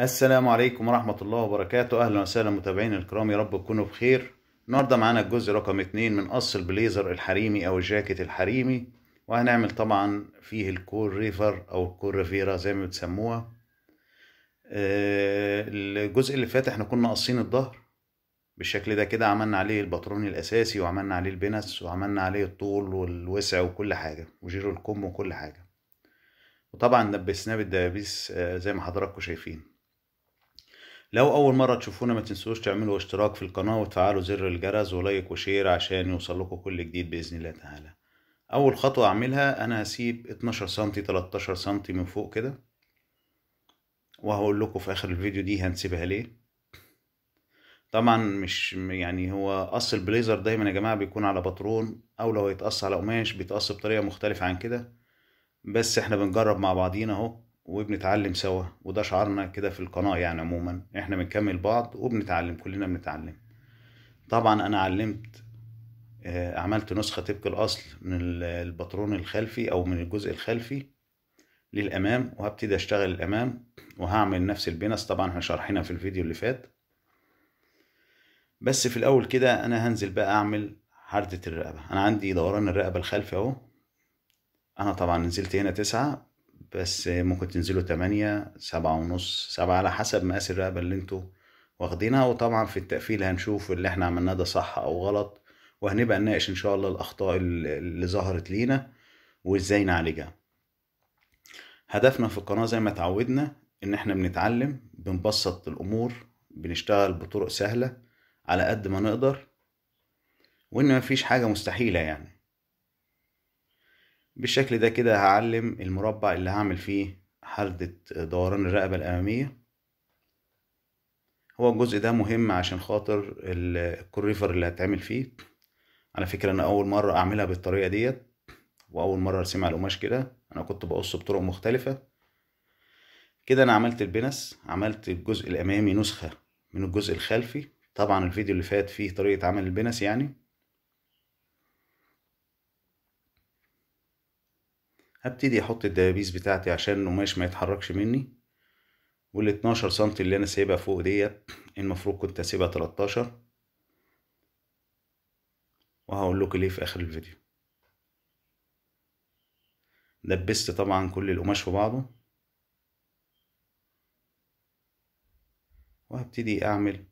السلام عليكم ورحمة الله وبركاته أهلا وسهلا متابعين الكرام يا رب تكونوا بخير النهاردة معانا الجزء رقم اتنين من قص البليزر الحريمي أو الجاكيت الحريمي وهنعمل طبعا فيه الكور ريفر أو الكور ريفيرا زي ما بتسموها آه، الجزء اللي فات احنا كنا قاصين الظهر بالشكل ده كده عملنا عليه الباترون الأساسي وعملنا عليه البنس وعملنا عليه الطول والوسع وكل حاجة وجيرو الكم وكل حاجة وطبعا دبسناه بالدبابيس آه، زي ما حضراتكم شايفين لو أول مرة تشوفونا ما تنسوش تعملوا اشتراك في القناة وتفعلوا زر الجرس ولايك وشير عشان يوصل كل جديد بإذن الله تعالى أول خطوة أعملها أنا هسيب 12 سنتي 13 سنتي من فوق كده وهقول لكم في آخر الفيديو دي هنسيبها ليه طبعا مش يعني هو قص البليزر دايما يا جماعه بيكون على باترون او لو يتقص على قماش بيتقص بطريقه مختلفه عن كده بس احنا بنجرب مع بعضينا اهو وبنتعلم سوا وده شعارنا كده في القناة يعني عموما احنا بنكمل بعض وبنتعلم كلنا بنتعلم طبعا انا علمت آه، عملت نسخة طبق الاصل من الباترون الخلفي او من الجزء الخلفي للامام وهبتدي اشتغل الامام وهعمل نفس البنس طبعا احنا شارحينها في الفيديو اللي فات بس في الاول كده انا هنزل بقى اعمل حردة الرقبة انا عندي دوران الرقبة الخلفي اهو انا طبعا نزلت هنا تسعة بس ممكن تنزلوا تمانية سبعة ونص سبعة على حسب مقاس الرقبة اللي انتوا واخدينها وطبعا في التقفيل هنشوف اللي احنا عملناه ده صح او غلط وهنبقى نناقش ان شاء الله الاخطاء اللي ظهرت لينا وازاي نعالجها هدفنا في القناة زي ما اتعودنا ان احنا بنتعلم بنبسط الامور بنشتغل بطرق سهلة على قد ما نقدر وان مفيش حاجة مستحيلة يعني بالشكل ده كده هعلم المربع اللي هعمل فيه حردة دوران الرقبة الأمامية هو الجزء ده مهم عشان خاطر الكوريفر اللي هتعمل فيه على فكرة أنا أول مرة أعملها بالطريقة ديت وأول مرة أرسم على القماش كده أنا كنت بقص بطرق مختلفة كده أنا عملت البنس عملت الجزء الأمامي نسخة من الجزء الخلفي طبعا الفيديو اللي فات فيه طريقة عمل البنس يعني هبتدي احط الدبابيس بتاعتي عشان القماش ما يتحركش مني وال 12 سم اللي انا سايبها فوق ديت المفروض كنت اسيبها 13 وهقول لكم ليه في اخر الفيديو دبست طبعا كل القماش في بعضه وهبتدي اعمل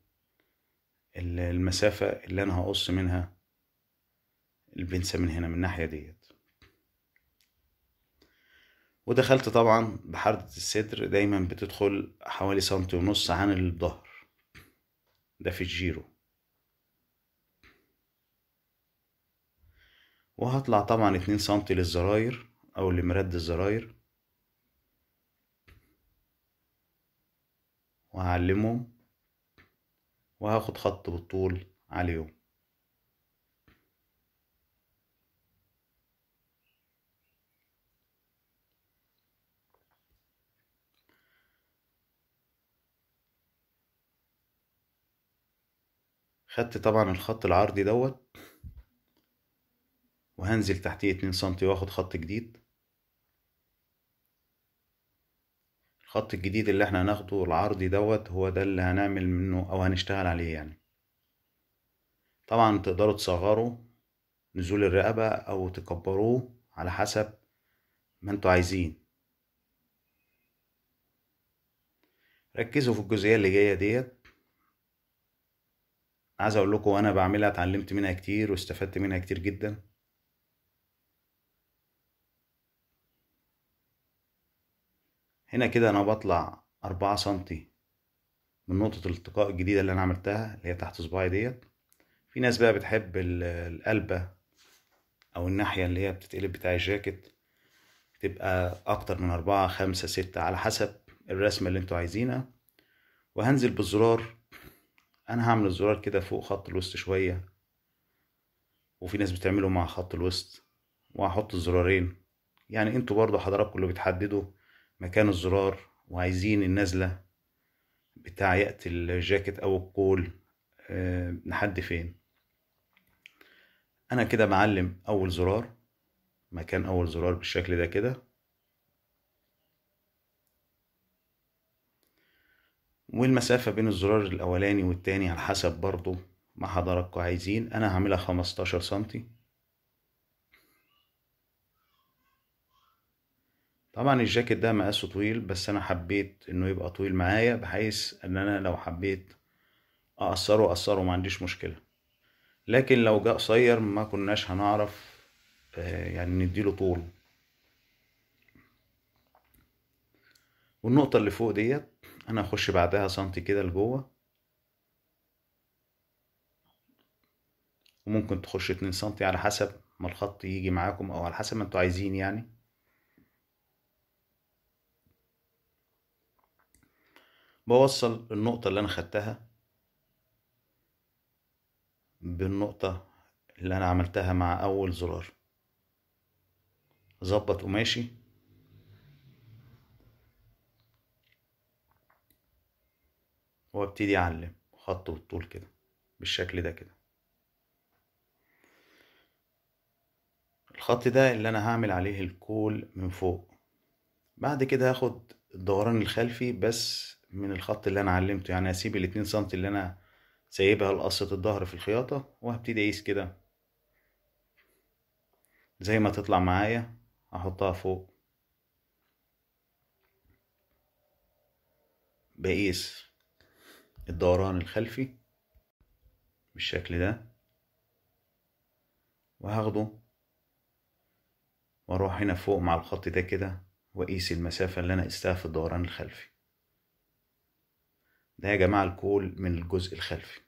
المسافة اللي انا هقص منها البنسة من هنا من الناحية ديت ودخلت طبعا بحردة الصدر دايما بتدخل حوالي سنتي ونص عن الظهر ده في الجيرو وهطلع طبعا اتنين سنتي للزراير او لمرد الزراير وهعلمهم وهاخد خط بالطول عليهم خدت طبعا الخط العرضي دوت وهنزل تحتيه اتنين سنتي واخد خط جديد الخط الجديد اللي احنا هناخده العرضي دوت هو ده اللي هنعمل منه او هنشتغل عليه يعني طبعا تقدروا تصغروا نزول الرقبة او تكبروه على حسب ما انتوا عايزين ركزوا في الجزئية اللي جاية ديت عايز اقول لكم وانا بعملها اتعلمت منها كتير واستفدت منها كتير جدا هنا كده انا بطلع أربعة سنتي من نقطة الالتقاء الجديدة اللي انا عملتها اللي هي تحت صباعي ديت في ناس بقى بتحب القلبة او الناحية اللي هي بتتقلب بتاع الجاكيت تبقى اكتر من أربعة خمسة ستة على حسب الرسمة اللي انتوا عايزينها وهنزل بالزرار انا هعمل الزرار كده فوق خط الوسط شوية وفي ناس بتعمله مع خط الوسط وهحط الزرارين يعني انتوا برضو حضراتكم اللي بتحددوا مكان الزرار وعايزين النازلة بتاع يأتي الجاكيت او القول أه لحد فين انا كده معلم اول زرار مكان اول زرار بالشكل ده كده والمسافة بين الزرار الاولاني والتاني على حسب برضو ما حضراتكم عايزين انا هعملها خمستاشر سنتي طبعا الجاكيت ده مقاسه طويل بس انا حبيت انه يبقى طويل معايا بحيث ان انا لو حبيت اقصره اقصره ما عنديش مشكله لكن لو جه قصير ما كناش هنعرف آه، يعني نديله طول والنقطه اللي فوق ديت انا هخش بعدها سنتي كده لجوه وممكن تخش اتنين سنتي على حسب ما الخط يجي معاكم او على حسب ما انتوا عايزين يعني بوصل النقطة اللي انا خدتها بالنقطة اللي انا عملتها مع اول زرار ظبط قماشي وابتدي اعلم خط بالطول كده بالشكل ده كده الخط ده اللي انا هعمل عليه الكول من فوق بعد كده هاخد الدوران الخلفي بس من الخط اللي انا علمته يعني هسيب الاتنين سنتي اللي انا سايبها لقصة الظهر في الخياطة وهبتدي اقيس كده زي ما تطلع معايا احطها فوق بقيس الدوران الخلفي بالشكل ده وهاخده واروح هنا فوق مع الخط ده كده واقيس المسافة اللي انا قستها في الدوران الخلفي ده يا جماعة الكول من الجزء الخلفي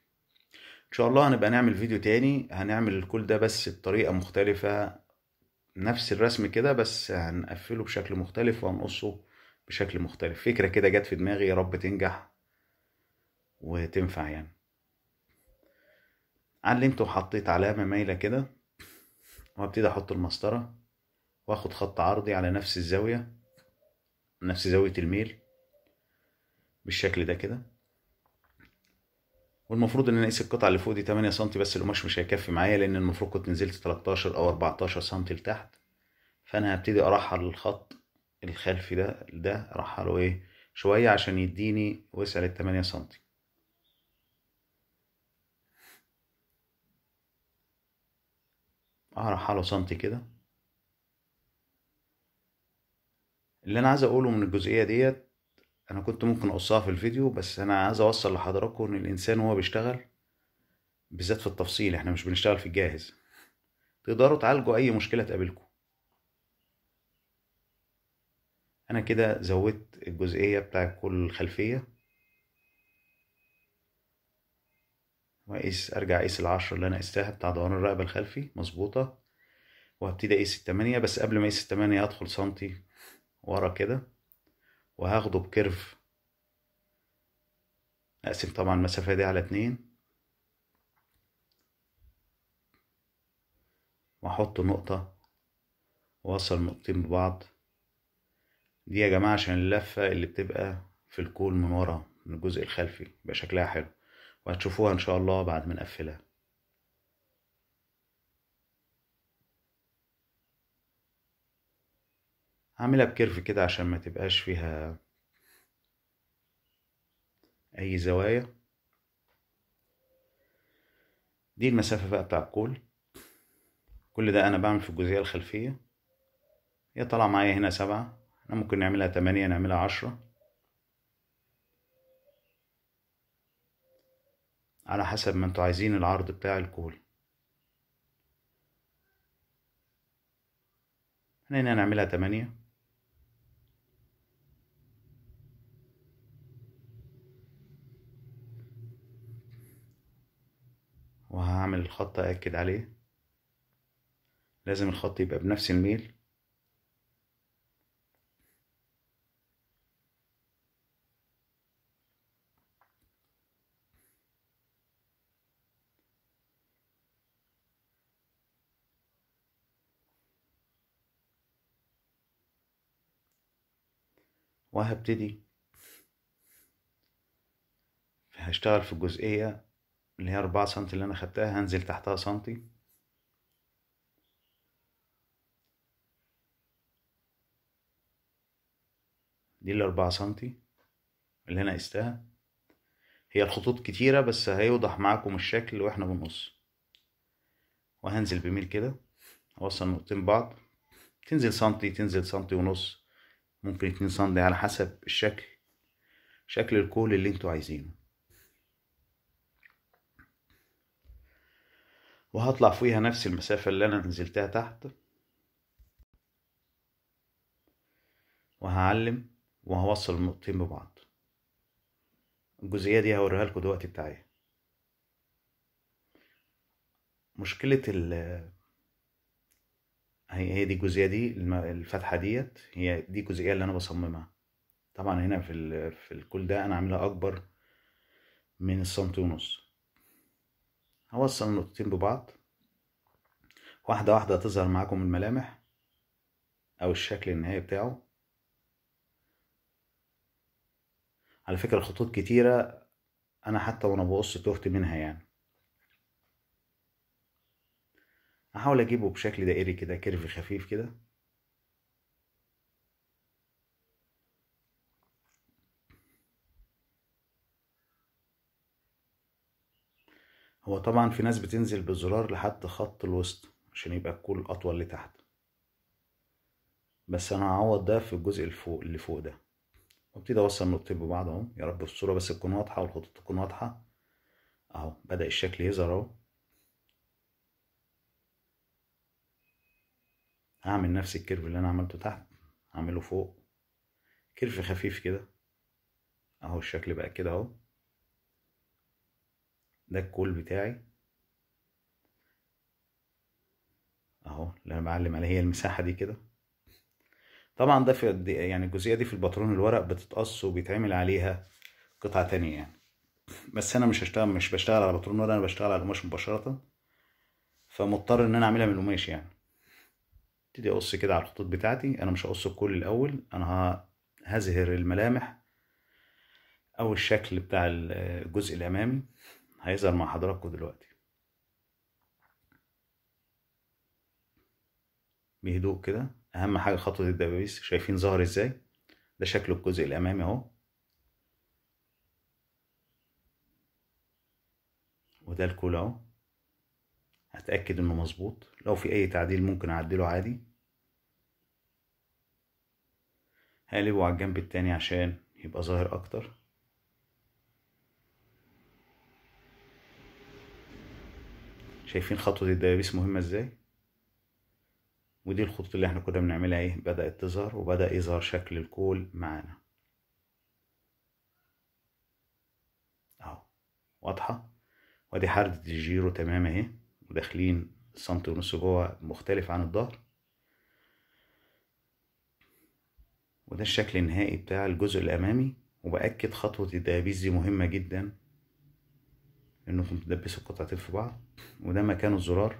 ان شاء الله هنبقى نعمل فيديو تاني هنعمل الكول ده بس بطريقة مختلفة نفس الرسم كده بس هنقفله بشكل مختلف وهنقصه بشكل مختلف فكرة كده جت في دماغي يا رب تنجح وتنفع يعني علمت وحطيت علامة مايلة كده وابتدي احط المسطرة واخد خط عرضي على نفس الزاوية نفس زاوية الميل بالشكل ده كده والمفروض ان انا اقيس القطعة اللي فوق دي 8 سم بس القماش مش هيكفي معايا لان المفروض كنت نزلت 13 او 14 سم لتحت فانا هبتدي ارحل الخط الخلفي ده ده ارحله ايه شوية عشان يديني وسع ال 8 سنتي هرحله حاله سنتي كده اللي انا عايز اقوله من الجزئيه ديت انا كنت ممكن اقصها في الفيديو بس انا عايز اوصل لحضراتكم ان الانسان وهو بيشتغل بالذات في التفصيل احنا مش بنشتغل في الجاهز تقدروا تعالجوا اي مشكله تقابلكم انا كده زودت الجزئيه بتاع كل خلفيه وأقيس أرجع أقيس العشرة اللي أنا قستها بتاع دوران الرقبة الخلفي مظبوطة وهبتدي أقيس التمانية بس قبل ما أقيس التمانية هدخل سنتي ورا كده وهاخده بكيرف أقسم طبعا المسافة دي على اتنين وأحط نقطة وأوصل نقطتين ببعض دي يا جماعة عشان اللفة اللي بتبقى في الكول من ورا من الجزء الخلفي يبقى شكلها حلو وهتشوفوها ان شاء الله بعد ما نقفلها هعملها بكيرف كده عشان ما تبقاش فيها اي زوايا دي المسافة بقى بتاع الكول كل ده انا بعمل في الجزئية الخلفية هي طالعة معايا هنا سبعة انا ممكن نعملها تمانية نعملها عشرة على حسب ما انتوا عايزين العرض بتاع الكول هنا هنعملها تمانية وهعمل الخط أكد عليه لازم الخط يبقى بنفس الميل وهبتدي هشتغل في الجزئية اللي هي أربعة سنتي اللي أنا خدتها هنزل تحتها سنتي دي الأربعة سنتي اللي أنا قستها هي الخطوط كتيرة بس هيوضح معاكم الشكل واحنا بنقص وهنزل بميل كده أوصل نقطتين بعض تنزل سنتي تنزل سنتي ونص ممكن اتنين سم على حسب الشكل شكل الكول اللي انتوا عايزينه وهطلع فوقيها نفس المسافة اللي انا نزلتها تحت وهعلم وهوصل النقطتين ببعض الجزئية دي هوريها لكم دلوقتي بتاعي مشكلة ال هي هي دي الجزئيه دي الفتحه ديت هي دي الجزئيه اللي انا بصممها طبعا هنا في ال... في الكل ده انا عاملها اكبر من السنتي ونص هوصل النقطتين ببعض واحده واحده هتظهر معاكم الملامح او الشكل النهائي بتاعه على فكره خطوط كتيره انا حتى وانا بقص تهت منها يعني هحاول اجيبه بشكل دائري كده كيرف خفيف كده هو طبعا في ناس بتنزل بالزرار لحد خط الوسط عشان يبقى الكول اطول لتحت بس انا هعوض ده في الجزء اللي فوق اللي فوق ده وابتدي اوصل النقطتين ببعض اهو يا رب الصوره بس تكون واضحه والخطوط تكون واضحه اهو بدا الشكل يظهر اهو هعمل نفس الكيرف اللي انا عملته تحت هعمله فوق كيرف خفيف كده اهو الشكل بقى كده اهو ده الكول بتاعي اهو اللي انا بعلم عليه هي المساحه دي كده طبعا ده في إيه؟ يعني الجزئيه دي في الباترون الورق بتتقص وبيتعمل عليها قطعه تانية يعني بس انا مش هشتغل مش بشتغل على باترون ورق انا بشتغل على القماش مباشره فمضطر ان انا اعملها من القماش يعني ابتدي اقص كده على الخطوط بتاعتي انا مش هقص الكل الاول انا هزهر الملامح او الشكل بتاع الجزء الامامي هيظهر مع حضراتكم دلوقتي بهدوء كده اهم حاجه خطوه الدبابيس شايفين ظهر ازاي ده شكل الجزء الامامي اهو وده الكول اهو هتأكد انه مظبوط لو في اي تعديل ممكن اعدله عادي هقلبه على الجنب التاني عشان يبقى ظاهر اكتر شايفين خطوة الدبابيس مهمة ازاي ودي الخطوط اللي احنا كنا بنعملها ايه بدأت تظهر وبدأ يظهر شكل الكول معانا اهو واضحة وادي حردة الجيرو تمام اهي وداخلين سنتي ونص جوه مختلف عن الظهر وده الشكل النهائي بتاع الجزء الامامي وبأكد خطوة الدبابيس دي مهمة جدا انكم تدبسوا القطعتين في بعض وده مكان الزرار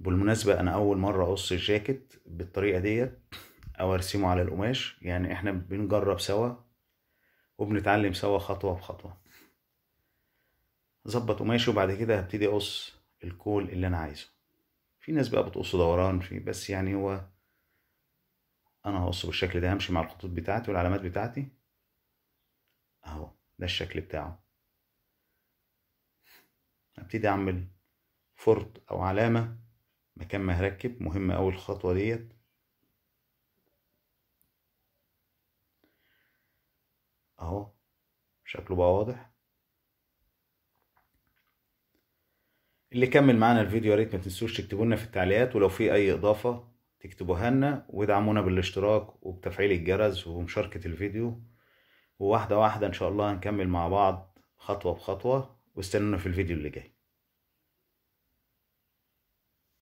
بالمناسبة انا اول مرة اقص الجاكيت بالطريقة ديت او ارسمه على القماش يعني احنا بنجرب سوا وبنتعلم سوا خطوة بخطوة اظبط قماشي وبعد كده هبتدي اقص الكول اللي انا عايزه في ناس بقى بتقص دوران في بس يعني هو انا هقصه بالشكل ده همشي مع الخطوط بتاعتي والعلامات بتاعتي اهو ده الشكل بتاعه هبتدي اعمل فرد او علامة مكان ما هركب مهم اوي الخطوة ديت اهو شكله بقى واضح اللي كمل معانا الفيديو يا ريت ما تنسوش تكتبوا لنا في التعليقات ولو في اي اضافه تكتبوها لنا وادعمونا بالاشتراك وبتفعيل الجرس ومشاركه الفيديو وواحده واحده ان شاء الله هنكمل مع بعض خطوه بخطوه واستنونا في الفيديو اللي جاي